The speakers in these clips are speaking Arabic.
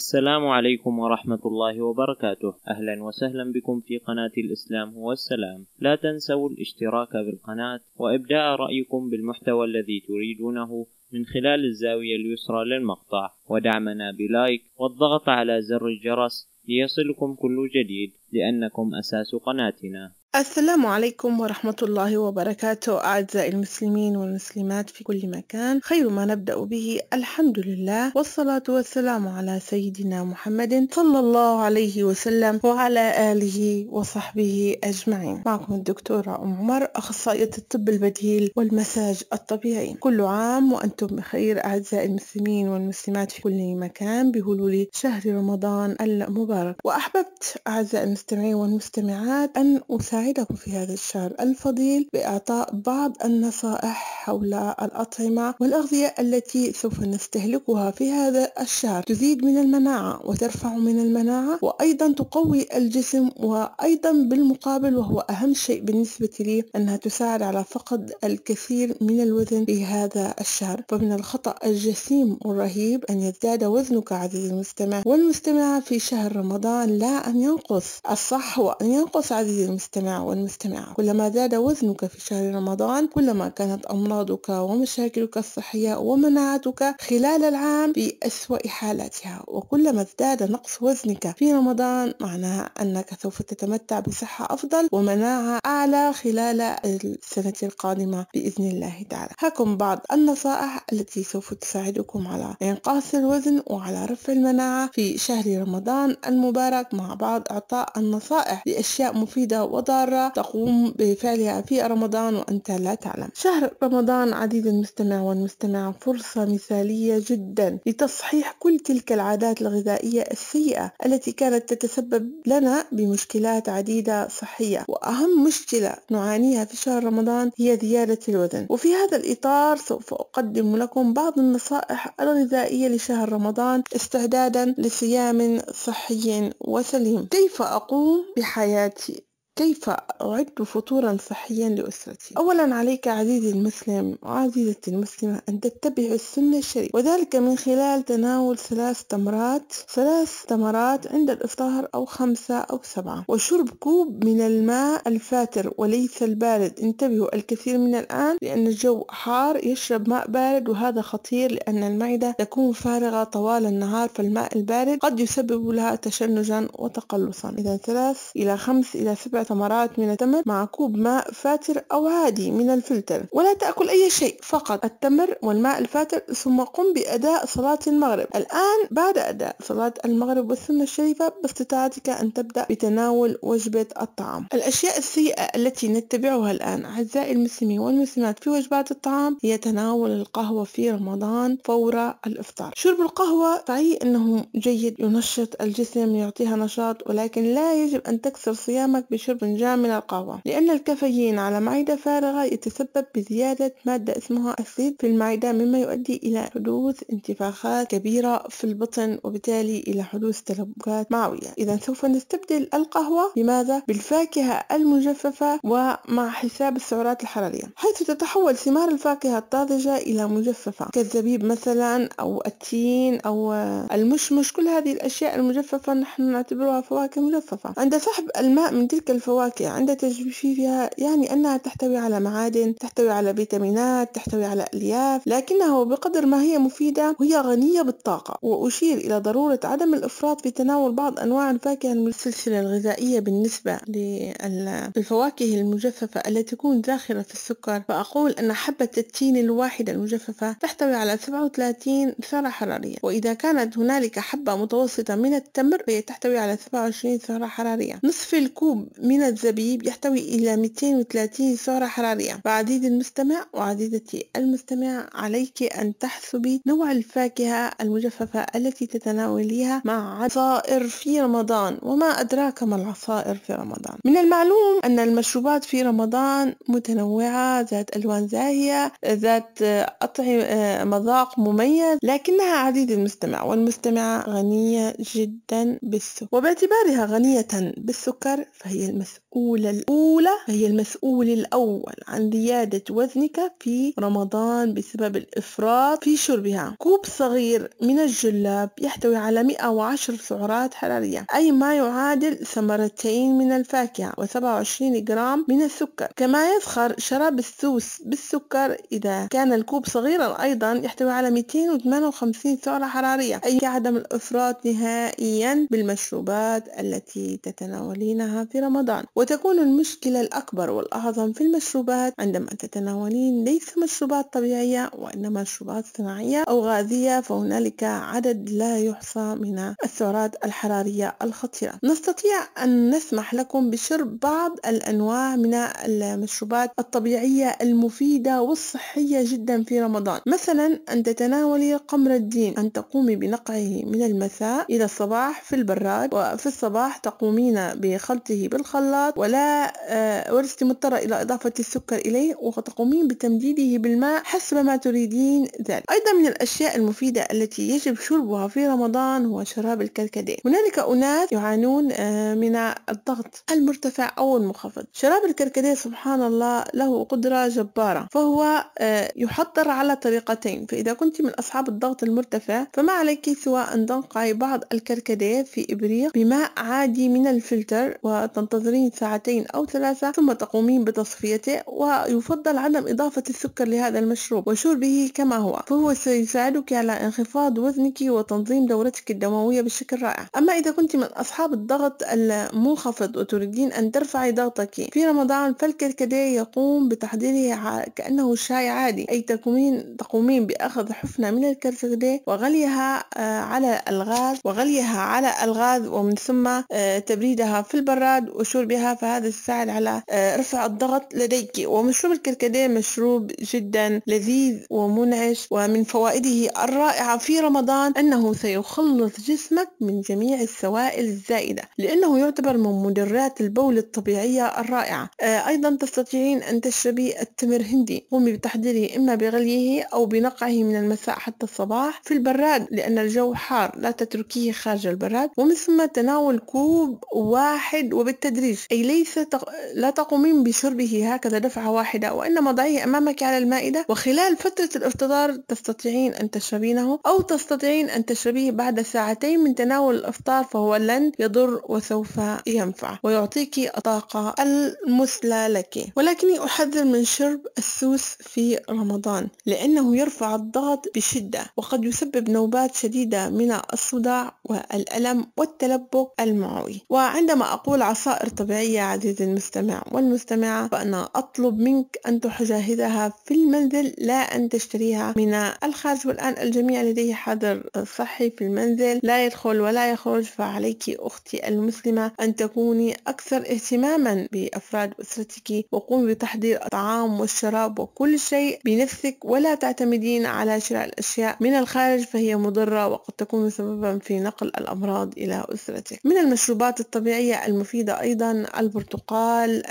السلام عليكم ورحمة الله وبركاته أهلا وسهلا بكم في قناة الإسلام هو السلام لا تنسوا الاشتراك بالقناة وإبداء رأيكم بالمحتوى الذي تريدونه من خلال الزاوية اليسرى للمقطع ودعمنا بلايك والضغط على زر الجرس ليصلكم كل جديد لأنكم أساس قناتنا السلام عليكم ورحمة الله وبركاته أعزائي المسلمين والمسلمات في كل مكان خير ما نبدأ به الحمد لله والصلاة والسلام على سيدنا محمد صلى الله عليه وسلم وعلى آله وصحبه أجمعين معكم الدكتورة أم عمر أخصائية الطب البديل والمساج الطبيعي كل عام وأنتم بخير أعزائي المسلمين والمسلمات في كل مكان بهلول شهر رمضان المبارك وأحببت أعزائي المستمعين والمستمعات أن أساعد أساعدك في هذا الشهر الفضيل بإعطاء بعض النصائح حول الأطعمة والأغذية التي سوف نستهلكها في هذا الشهر تزيد من المناعة وترفع من المناعة وأيضا تقوي الجسم وأيضا بالمقابل وهو أهم شيء بالنسبة لي أنها تساعد على فقد الكثير من الوزن في هذا الشهر فمن الخطأ الجسيم والرهيب أن يزداد وزنك عزيزي المستمع والمستمع في شهر رمضان لا أن ينقص الصح هو أن ينقص عزيزي المستمع والمستمع كلما زاد وزنك في شهر رمضان كلما كانت أمراضك ومشاكلك الصحية ومناعتك خلال العام في أسوأ حالاتها وكلما ازداد نقص وزنك في رمضان معناها أنك سوف تتمتع بصحة أفضل ومناعة أعلى خلال السنة القادمة بإذن الله تعالى هاكم بعض النصائح التي سوف تساعدكم على إنقاص الوزن وعلى رفع المناعة في شهر رمضان المبارك مع بعض إعطاء النصائح لأشياء مفيدة وضارة مضارة تقوم بفعلها في رمضان وأنت لا تعلم شهر رمضان عديد المستمع والمستمع فرصة مثالية جدا لتصحيح كل تلك العادات الغذائية السيئة التي كانت تتسبب لنا بمشكلات عديدة صحية وأهم مشكلة نعانيها في شهر رمضان هي زيادة الوزن وفي هذا الإطار سوف أقدم لكم بعض النصائح الغذائية لشهر رمضان استعدادا لصيام صحي وسليم كيف أقوم بحياتي كيف أعد فطورا صحيا لأسرتي؟ أولا عليك عزيزي المسلم وعزيزتي المسلمة أن تتبع السنة الشريفة وذلك من خلال تناول ثلاث تمرات ثلاث تمرات عند الإفطار أو خمسة أو سبعة وشرب كوب من الماء الفاتر وليس البارد انتبهوا الكثير من الآن لأن الجو حار يشرب ماء بارد وهذا خطير لأن المعدة تكون فارغة طوال النهار فالماء البارد قد يسبب لها تشنجا وتقلصا إذا ثلاث إلى خمس إلى سبع ثمرات من التمر مع كوب ماء فاتر أو عادي من الفلتر ولا تأكل أي شيء فقط التمر والماء الفاتر ثم قم بأداء صلاة المغرب الآن بعد أداء صلاة المغرب والسنة الشريفة باستطاعتك أن تبدأ بتناول وجبة الطعام الأشياء السيئة التي نتبعها الآن أعزائي المسلمين والمسلمات في وجبات الطعام هي تناول القهوة في رمضان فور الإفطار شرب القهوة صحيح أنه جيد ينشط الجسم يعطيها نشاط ولكن لا يجب أن تكسر صيامك بشرب فنجان من القهوة لأن الكافيين على معدة فارغة يتسبب بزيادة مادة اسمها أسيد في المعدة مما يؤدي إلى حدوث انتفاخات كبيرة في البطن وبالتالي إلى حدوث تلبكات معوية إذا سوف نستبدل القهوة بماذا؟ بالفاكهة المجففة ومع حساب السعرات الحرارية حيث تتحول ثمار الفاكهة الطازجة إلى مجففة كالزبيب مثلا أو التين أو المشمش كل هذه الأشياء المجففة نحن نعتبرها فواكه مجففة عند سحب الماء من تلك الفواكه عند تجفيفها يعني أنها تحتوي على معادن تحتوي على فيتامينات تحتوي على ألياف لكنها بقدر ما هي مفيدة هي غنية بالطاقة وأشير إلى ضرورة عدم الإفراط في تناول بعض أنواع الفاكهة من السلسلة الغذائية بالنسبة للفواكه المجففة التي تكون ذاخرة في السكر فأقول أن حبة التين الواحدة المجففة تحتوي على 37 سعرة حرارية وإذا كانت هنالك حبة متوسطة من التمر فهي تحتوي على 27 سعرة حرارية نصف الكوب من من الزبيب يحتوي إلى 230 سعرة حرارية فعديد المستمع وعديدتي المستمع عليك أن تحسبي نوع الفاكهة المجففة التي تتناوليها مع عصائر في رمضان وما أدراك ما العصائر في رمضان من المعلوم أن المشروبات في رمضان متنوعة ذات ألوان زاهية ذات أطعم آه، مذاق مميز لكنها عديد المستمع والمستمعة غنية جدا بالسكر وباعتبارها غنية بالسكر فهي المستمع المسؤولة الأولى فهي المسؤول الأول عن زيادة وزنك في رمضان بسبب الإفراط في شربها كوب صغير من الجلاب يحتوي على 110 سعرات حرارية أي ما يعادل ثمرتين من الفاكهة و27 جرام من السكر كما يفخر شراب السوس بالسكر إذا كان الكوب صغيرا أيضا يحتوي على 258 سعرة حرارية أي عدم الإفراط نهائيا بالمشروبات التي تتناولينها في رمضان السرطان وتكون المشكلة الأكبر والأعظم في المشروبات عندما تتناولين ليس مشروبات طبيعية وإنما مشروبات صناعية أو غازية فهنالك عدد لا يحصى من السعرات الحرارية الخطيرة نستطيع أن نسمح لكم بشرب بعض الأنواع من المشروبات الطبيعية المفيدة والصحية جدا في رمضان مثلا أن تتناولي قمر الدين أن تقومي بنقعه من المساء إلى الصباح في البراد وفي الصباح تقومين بخلطه بالخلط الخلاط ولا آه، ولست مضطرة إلى إضافة السكر إليه وتقومين بتمديده بالماء حسب ما تريدين ذلك أيضا من الأشياء المفيدة التي يجب شربها في رمضان هو شراب الكركديه هنالك أناس يعانون آه، من الضغط المرتفع أو المنخفض شراب الكركديه سبحان الله له قدرة جبارة فهو آه، يحضر على طريقتين فإذا كنت من أصحاب الضغط المرتفع فما عليك سوى أن تنقعي بعض الكركديه في إبريق بماء عادي من الفلتر وتنتظر تنتظرين ساعتين أو ثلاثة ثم تقومين بتصفيته ويفضل عدم إضافة السكر لهذا المشروب وشربه كما هو فهو سيساعدك على انخفاض وزنك وتنظيم دورتك الدموية بشكل رائع أما إذا كنت من أصحاب الضغط المنخفض وتريدين أن ترفعي ضغطك في رمضان فالكركديه يقوم بتحضيره كأنه شاي عادي أي تقومين تقومين بأخذ حفنة من الكركديه وغليها آه، على الغاز وغليها على الغاز ومن ثم آه، تبريدها في البراد وش المشهور بها فهذا يساعد على آه، رفع الضغط لديك ومشروب الكركديه مشروب جدا لذيذ ومنعش ومن فوائده الرائعة في رمضان أنه سيخلص جسمك من جميع السوائل الزائدة لأنه يعتبر من مدرات البول الطبيعية الرائعة آه، أيضا تستطيعين أن تشربي التمر هندي قومي بتحضيره إما بغليه أو بنقعه من المساء حتى الصباح في البراد لأن الجو حار لا تتركيه خارج البراد ومن ثم تناول كوب واحد وبالتدريج التدريج أي ليس تق... لا تقومين بشربه هكذا دفعة واحدة وإنما ضعيه أمامك على المائدة وخلال فترة الافطار تستطيعين أن تشربينه أو تستطيعين أن تشربيه بعد ساعتين من تناول الافطار فهو لن يضر وسوف ينفع ويعطيك الطاقة المثلى لك ولكني أحذر من شرب السوس في رمضان لأنه يرفع الضغط بشدة وقد يسبب نوبات شديدة من الصداع والألم والتلبك المعوي وعندما أقول عصائر طبيعية عزيزي المستمع والمستمعة فأنا أطلب منك أن تجاهدها في المنزل لا أن تشتريها من الخارج والآن الجميع لديه حاضر صحي في المنزل لا يدخل ولا يخرج فعليك أختي المسلمة أن تكوني أكثر اهتماما بأفراد أسرتك وقومي بتحضير الطعام والشراب وكل شيء بنفسك ولا تعتمدين على شراء الأشياء من الخارج فهي مضرة وقد تكون سببا في نقل الأمراض إلى أسرتك من المشروبات الطبيعية المفيدة أيضا البرتقال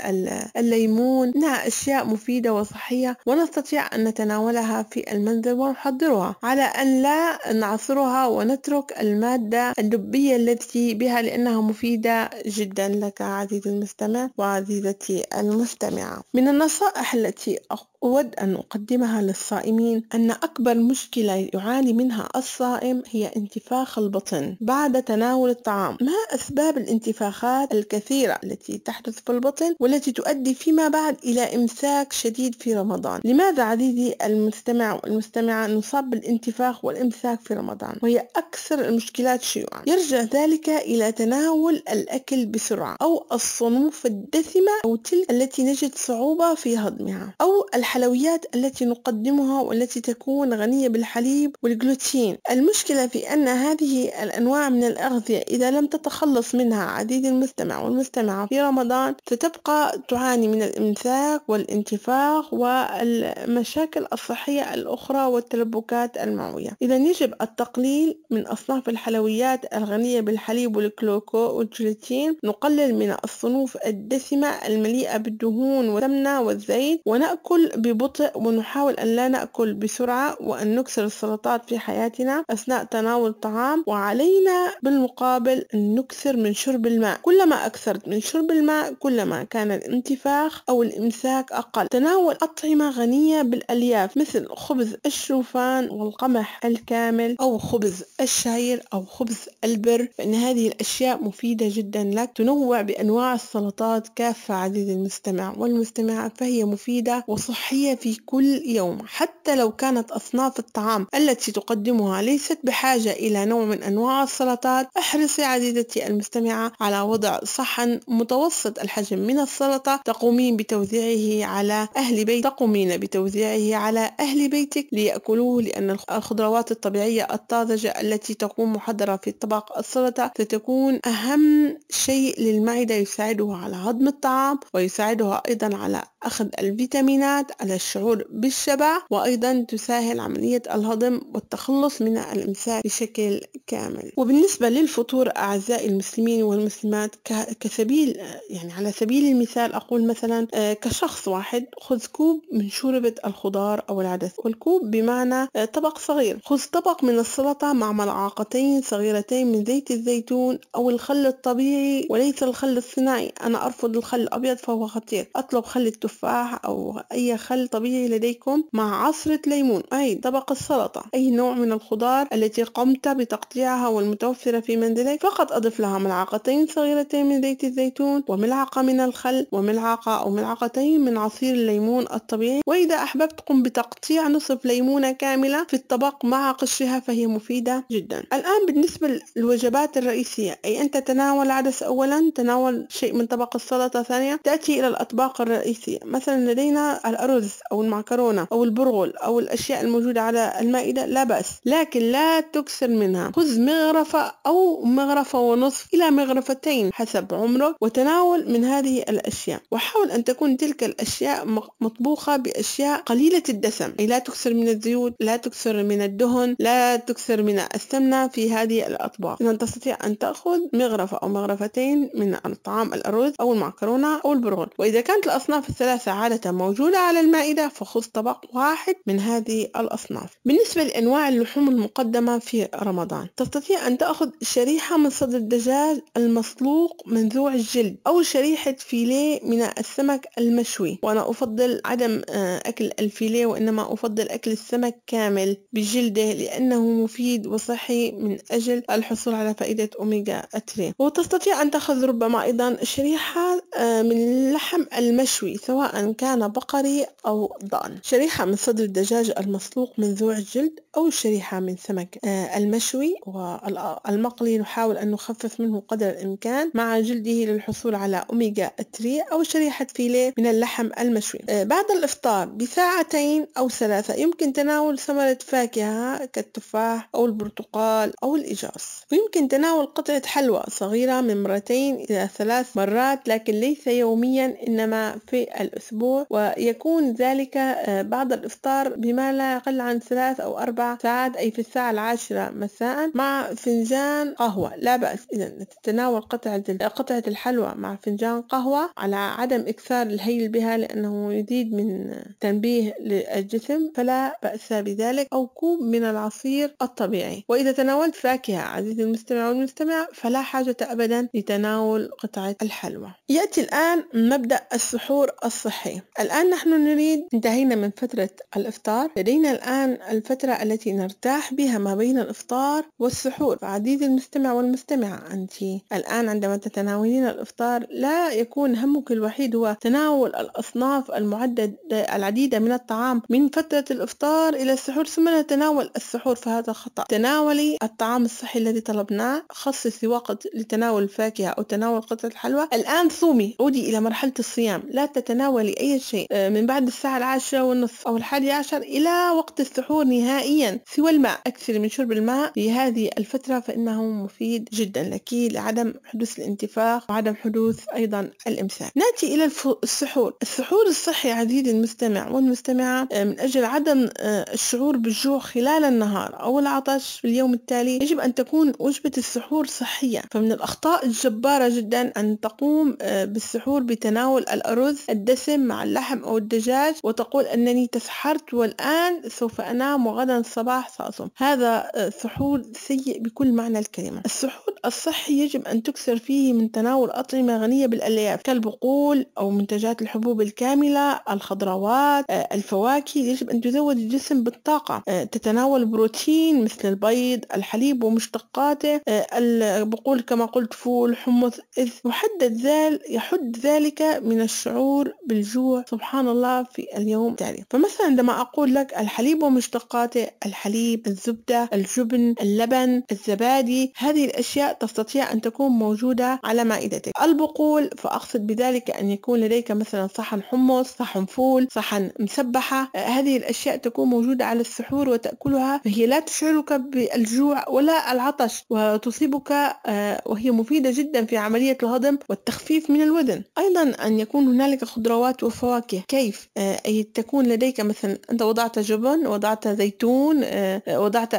الليمون إنها أشياء مفيدة وصحية ونستطيع أن نتناولها في المنزل ونحضرها على أن لا نعصرها ونترك المادة الدبية التي بها لأنها مفيدة جدا لك عزيزي المستمع وعزيزتي المستمعة من النصائح التي أود أن أقدمها للصائمين أن أكبر مشكلة يعاني منها الصائم هي انتفاخ البطن بعد تناول الطعام ما أسباب الانتفاخات الكثيرة التي تحدث في البطن والتي تؤدي فيما بعد إلى إمساك شديد في رمضان لماذا عزيزي المستمع والمستمعة نصاب بالانتفاخ والإمساك في رمضان وهي أكثر المشكلات شيوعا يرجع ذلك إلى تناول الأكل بسرعة أو الصنوف الدسمة أو تلك التي نجد صعوبة في هضمها أو الحلويات التي نقدمها والتي تكون غنية بالحليب والجلوتين المشكلة في أن هذه الأنواع من الأغذية إذا لم تتخلص منها عزيزي المستمع والمستمعة نعم. في رمضان ستبقى تعاني من الإمساك والانتفاخ والمشاكل الصحية الأخرى والتلبكات المعوية إذا يجب التقليل من أصناف الحلويات الغنية بالحليب والكلوكو والجلوتين نقلل من الصنوف الدسمة المليئة بالدهون والسمنة والزيت ونأكل ببطء ونحاول أن لا نأكل بسرعة وأن نكسر السلطات في حياتنا أثناء تناول الطعام وعلينا بالمقابل أن نكثر من شرب الماء كلما أكثرت من شرب الماء كلما كان الانتفاخ أو الإمساك أقل تناول أطعمة غنية بالألياف مثل خبز الشوفان والقمح الكامل أو خبز الشعير أو خبز البر فإن هذه الأشياء مفيدة جدا لك تنوع بأنواع السلطات كافة عزيزي المستمع والمستمعة فهي مفيدة وصحية في كل يوم حتى لو كانت أصناف الطعام التي تقدمها ليست بحاجة إلى نوع من أنواع السلطات احرصي عزيزتي المستمعة على وضع صحن متوسط الحجم من السلطة تقومين بتوزيعه على أهل بيت تقومين بتوزيعه على أهل بيتك ليأكلوه لأن الخضروات الطبيعية الطازجة التي تكون محضرة في طبق السلطة ستكون أهم شيء للمعدة يساعدها على هضم الطعام ويساعدها أيضا على أخذ الفيتامينات على الشعور بالشبع وأيضا تسهل عملية الهضم والتخلص من الإمساك بشكل كامل وبالنسبة للفطور أعزائي المسلمين والمسلمات كسبيل سبيل يعني على سبيل المثال أقول مثلا آه، كشخص واحد خذ كوب من شوربة الخضار أو العدس والكوب بمعنى آه، طبق صغير خذ طبق من السلطة مع ملعقتين صغيرتين من زيت الزيتون أو الخل الطبيعي وليس الخل الصناعي أنا أرفض الخل الأبيض فهو خطير أطلب خل التفاح أو أي خل طبيعي لديكم مع عصرة ليمون أي طبق السلطة أي نوع من الخضار التي قمت بتقطيعها والمتوفرة في منزلك فقط أضف لها ملعقتين صغيرتين من زيت الزيتون الزيتون وملعقة من الخل وملعقة أو ملعقتين من عصير الليمون الطبيعي وإذا أحببت قم بتقطيع نصف ليمونة كاملة في الطبق مع قشرها فهي مفيدة جدا الآن بالنسبة للوجبات الرئيسية أي أنت تناول عدس أولا تناول شيء من طبق السلطة ثانية تأتي إلى الأطباق الرئيسية مثلا لدينا الأرز أو المعكرونة أو البرغل أو الأشياء الموجودة على المائدة لا بأس لكن لا تكسر منها خذ مغرفة أو مغرفة ونصف إلى مغرفتين حسب عمرك وتناول من هذه الأشياء وحاول أن تكون تلك الأشياء مطبوخة بأشياء قليلة الدسم أي لا تكثر من الزيوت لا تكثر من الدهن لا تكثر من السمنة في هذه الأطباق إذا تستطيع أن تأخذ مغرفة أو مغرفتين من الطعام الأرز أو المعكرونة أو البرغل وإذا كانت الأصناف الثلاثة عادة موجودة على المائدة فخذ طبق واحد من هذه الأصناف بالنسبة لأنواع اللحوم المقدمة في رمضان تستطيع أن تأخذ شريحة من صدر الدجاج المسلوق منذوع الجلد أو شريحة فيليه من السمك المشوي وأنا أفضل عدم آه، أكل الفيليه وإنما أفضل أكل السمك كامل بجلده لأنه مفيد وصحي من أجل الحصول على فائدة أوميجا 3 وتستطيع أن تأخذ ربما أيضا شريحة آه، من اللحم المشوي سواء كان بقري أو ضأن شريحة من صدر الدجاج المسلوق من ذوع الجلد أو شريحة من سمك آه، المشوي والمقلي نحاول أن نخفف منه قدر الإمكان مع جلده للحصول على أوميجا 3 أو شريحة فيليه من اللحم المشوي آه، بعد الإفطار بساعتين أو ثلاثة يمكن تناول ثمرة فاكهة كالتفاح أو البرتقال أو الإجاص ويمكن تناول قطعة حلوى صغيرة من مرتين إلى ثلاث مرات لكن ليس يوميا إنما في الأسبوع ويكون ذلك آه، بعد الإفطار بما لا يقل عن ثلاث أو أربع ساعات أي في الساعة العاشرة مساء مع فنجان قهوة لا بأس إذا تتناول قطعة قطعة الحلوى الحلوى مع فنجان قهوة على عدم إكثار الهيل بها لأنه يزيد من تنبيه للجسم فلا بأس بذلك أو كوب من العصير الطبيعي وإذا تناولت فاكهة عزيزي المستمع والمستمع فلا حاجة أبدا لتناول قطعة الحلوى يأتي الآن مبدأ السحور الصحي الآن نحن نريد انتهينا من فترة الإفطار لدينا الآن الفترة التي نرتاح بها ما بين الإفطار والسحور عزيزي المستمع والمستمع أنت الآن عندما تتناولين الإفطار لا يكون همك الوحيد هو تناول الأصناف المعددة العديدة من الطعام من فترة الإفطار إلى السحور ثم نتناول السحور فهذا خطأ تناولي الطعام الصحي الذي طلبناه خصصي وقت لتناول الفاكهة أو تناول قطعة الحلوى الآن صومي عودي إلى مرحلة الصيام لا تتناولي أي شيء آه، من بعد الساعة العاشرة والنصف أو الحادي عشر إلى وقت السحور نهائيا سوى الماء أكثر من شرب الماء في هذه الفترة فإنه مفيد جدا لك لعدم حدوث الانتفاخ وعدم حدوث أيضا الإمساك نأتي إلى السحور السحور الصحي عزيزي المستمع والمستمعة آه، من أجل عدم آه، الشعور بالجوع خلال النهار أو العطش في اليوم التالي يجب أن تكون وجبة السحور صحية فمن الأخطاء الجبارة جدا أن تقوم آه، بالسحور بتناول الأرز الدسم مع اللحم أو الدجاج وتقول أنني تسحرت والآن سوف أنام وغدا الصباح سأصوم هذا سحور سيء بكل معنى الكلمة السحور الصحي يجب أن تكثر فيه من تناول والأطعمة غنية بالألياف كالبقول أو منتجات الحبوب الكاملة الخضروات آه، الفواكه يجب أن تزود الجسم بالطاقة آه، تتناول بروتين مثل البيض الحليب ومشتقاته آه، البقول كما قلت فول حمص إذ محدد ذلك يحد ذلك من الشعور بالجوع سبحان الله في اليوم التالي فمثلا عندما أقول لك الحليب ومشتقاته الحليب الزبدة الجبن اللبن الزبادي هذه الأشياء تستطيع أن تكون موجودة على مائدة سيدتك البقول فأقصد بذلك أن يكون لديك مثلا صحن حمص صحن فول صحن مسبحة هذه الأشياء تكون موجودة على السحور وتأكلها فهي لا تشعرك بالجوع ولا العطش وتصيبك آه، وهي مفيدة جدا في عملية الهضم والتخفيف من الوزن أيضا أن يكون هنالك خضروات وفواكه كيف آه، أي تكون لديك مثلا أنت وضعت جبن وضعت زيتون آه، وضعت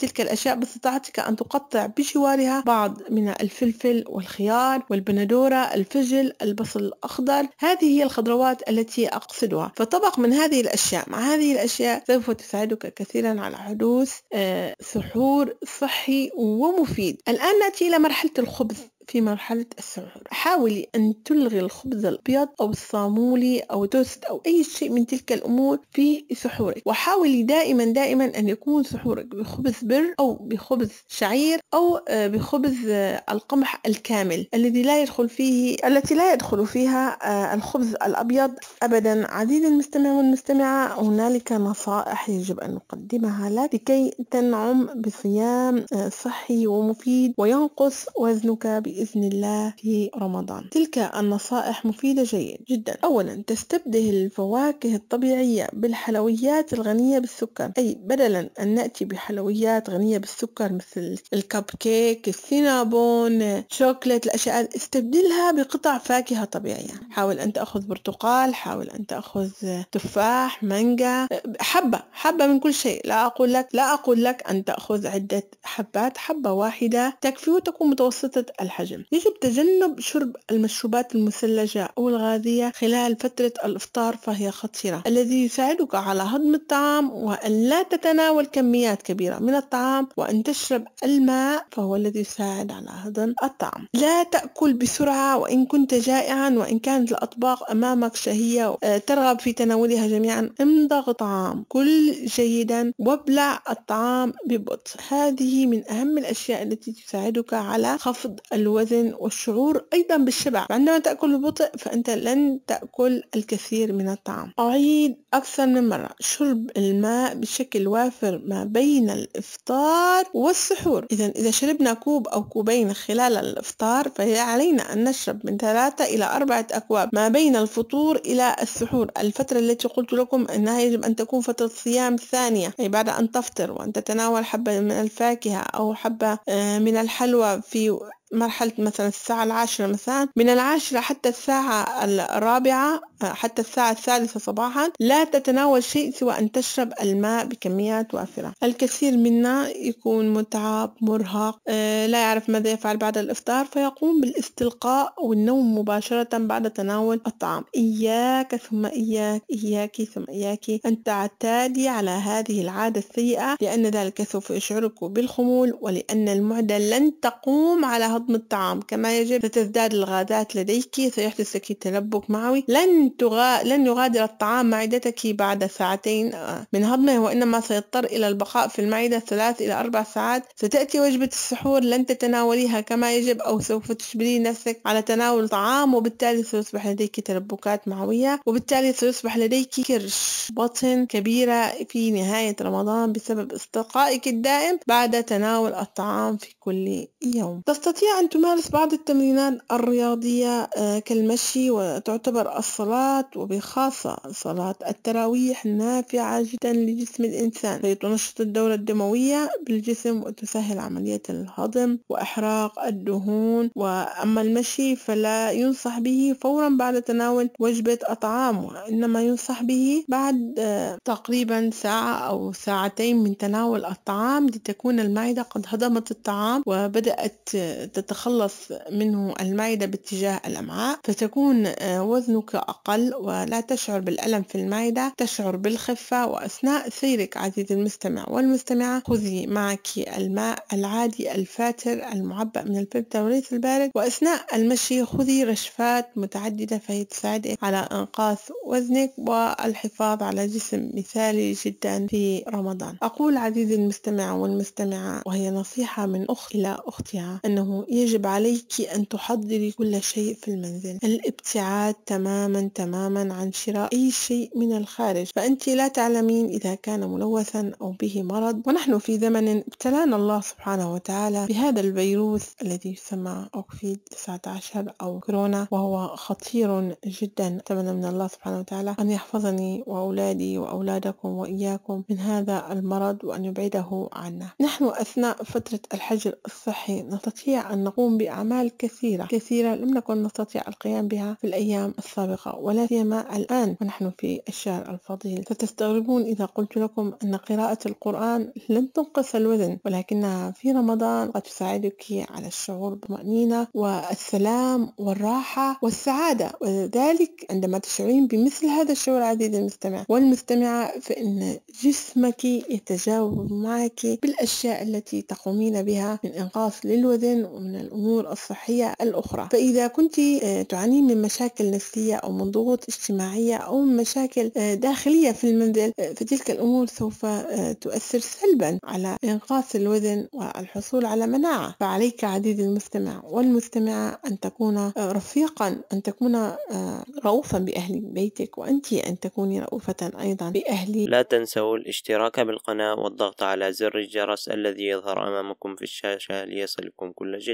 تلك الأشياء باستطاعتك أن تقطع بجوارها بعض من الفلفل والخيار والبندورة الفجل البصل الأخضر هذه هي الخضروات التي أقصدها فطبق من هذه الأشياء مع هذه الأشياء سوف تساعدك كثيرا على حدوث آه، سحور صحي ومفيد الآن نأتي إلى مرحلة الخبز في مرحلة السعر حاولي أن تلغي الخبز الأبيض أو الصامولي أو توست أو أي شيء من تلك الأمور في سحورك وحاولي دائما دائما أن يكون سحورك بخبز بر أو بخبز شعير أو آه، بخبز آه، القمح الكامل الذي لا يدخل فيه التي لا يدخل فيها آه، الخبز الأبيض أبدا عزيزي المستمع والمستمعة هنالك نصائح يجب أن نقدمها لك لكي تنعم بصيام صحي ومفيد وينقص وزنك بي بإذن الله في رمضان تلك النصائح مفيدة جيد جدا أولا تستبدل الفواكه الطبيعية بالحلويات الغنية بالسكر أي بدلا أن نأتي بحلويات غنية بالسكر مثل الكب كيك السينابون شوكليت الأشياء استبدلها بقطع فاكهة طبيعية حاول أن تأخذ برتقال حاول أن تأخذ تفاح مانجا حبة حبة من كل شيء لا أقول لك لا أقول لك أن تأخذ عدة حبات حبة واحدة تكفي وتكون متوسطة الحجم الحجم يجب تجنب شرب المشروبات المثلجة أو الغازية خلال فترة الإفطار فهي خطيرة الذي يساعدك على هضم الطعام وأن لا تتناول كميات كبيرة من الطعام وأن تشرب الماء فهو الذي يساعد على هضم الطعام لا تأكل بسرعة وإن كنت جائعا وإن كانت الأطباق أمامك شهية آه، ترغب في تناولها جميعا امضغ طعام كل جيدا وابلع الطعام ببطء هذه من أهم الأشياء التي تساعدك على خفض الوزن الوزن والشعور أيضا بالشبع عندما تأكل ببطء فأنت لن تأكل الكثير من الطعام أعيد أكثر من مرة شرب الماء بشكل وافر ما بين الإفطار والسحور إذا إذا شربنا كوب أو كوبين خلال الإفطار فهي علينا أن نشرب من ثلاثة إلى أربعة أكواب ما بين الفطور إلى السحور الفترة التي قلت لكم أنها يجب أن تكون فترة صيام ثانية أي بعد أن تفطر وأن تتناول حبة من الفاكهة أو حبة آه، من الحلوى في مرحلة مثلا الساعة العاشرة مثلا من العاشرة حتى الساعة الرابعة حتى الساعة الثالثة صباحا لا تتناول شيء سوى أن تشرب الماء بكميات وافرة الكثير منا يكون متعب مرهق آه، لا يعرف ماذا يفعل بعد الإفطار فيقوم بالاستلقاء والنوم مباشرة بعد تناول الطعام إياك ثم إياك إياك ثم إياك أن تعتادي على هذه العادة السيئة لأن ذلك سوف يشعرك بالخمول ولأن المعدة لن تقوم على هضم الطعام كما يجب ستزداد الغازات لديك سيحدث لك تلبك معوي لن تغا... لن يغادر الطعام معدتك بعد ساعتين آه، من هضمه وإنما سيضطر إلى البقاء في المعدة ثلاث إلى أربع ساعات ستأتي وجبة السحور لن تتناوليها كما يجب أو سوف تجبري نفسك على تناول طعام وبالتالي سيصبح لديك تلبكات معوية وبالتالي سيصبح لديك كرش بطن كبيرة في نهاية رمضان بسبب استقائك الدائم بعد تناول الطعام في كل يوم تستطيع أن تمارس بعض التمرينات الرياضية آه، كالمشي وتعتبر الصلاة وبخاصة صلاة التراويح نافعة جدا لجسم الإنسان تنشط الدورة الدموية بالجسم وتسهل عملية الهضم وإحراق الدهون وأما المشي فلا ينصح به فورا بعد تناول وجبة الطعام وإنما ينصح به بعد آه، تقريبا ساعة أو ساعتين من تناول الطعام لتكون المعدة قد هضمت الطعام وبدأت تتخلص منه المعدة باتجاه الأمعاء فتكون آه، وزنك أقل ولا تشعر بالألم في المعدة تشعر بالخفة وأثناء سيرك عزيزي المستمع والمستمعة خذي معك الماء العادي الفاتر المعبأ من البيبتا وليس البارد وأثناء المشي خذي رشفات متعددة فهي تساعدك على إنقاص وزنك والحفاظ على جسم مثالي جدا في رمضان أقول عزيزي المستمع والمستمعة وهي نصيحة من أخت إلى أختها أنه يجب عليك أن تحضري كل شيء في المنزل الابتعاد تماما تماما عن شراء أي شيء من الخارج فأنت لا تعلمين إذا كان ملوثا أو به مرض ونحن في زمن ابتلانا الله سبحانه وتعالى بهذا الفيروس الذي يسمى أوكفيد 19 أو كورونا وهو خطير جدا أتمنى من الله سبحانه وتعالى أن يحفظني وأولادي وأولادكم وإياكم من هذا المرض وأن يبعده عنا نحن أثناء فترة الحجر الصحي نستطيع أن نقوم بأعمال كثيرة كثيرة لم نكن نستطيع القيام بها في الأيام السابقة ولا سيما الآن ونحن في الشهر الفضيل ستستغربون إذا قلت لكم أن قراءة القرآن لن تنقص الوزن ولكنها في رمضان قد تساعدك على الشعور بالطمأنينة والسلام والراحة والسعادة وذلك عندما تشعرين بمثل هذا الشعور عزيزي المستمع والمستمعة فإن جسمك يتجاوب معك بالأشياء التي تقومين بها من إنقاص للوزن من الأمور الصحية الأخرى فإذا كنت آه، تعاني من مشاكل نفسية أو من ضغوط اجتماعية أو من مشاكل آه، داخلية في المنزل آه، فتلك الأمور سوف تؤثر سلبا على إنقاص الوزن والحصول على مناعة فعليك عزيزي المستمع والمستمعة أن تكون رفيقا أن تكون رؤوفا بأهل بيتك وأنت أن تكوني رؤوفة أيضا بأهلي لا تنسوا الاشتراك بالقناة والضغط على زر الجرس الذي يظهر أمامكم في الشاشة ليصلكم كل جديد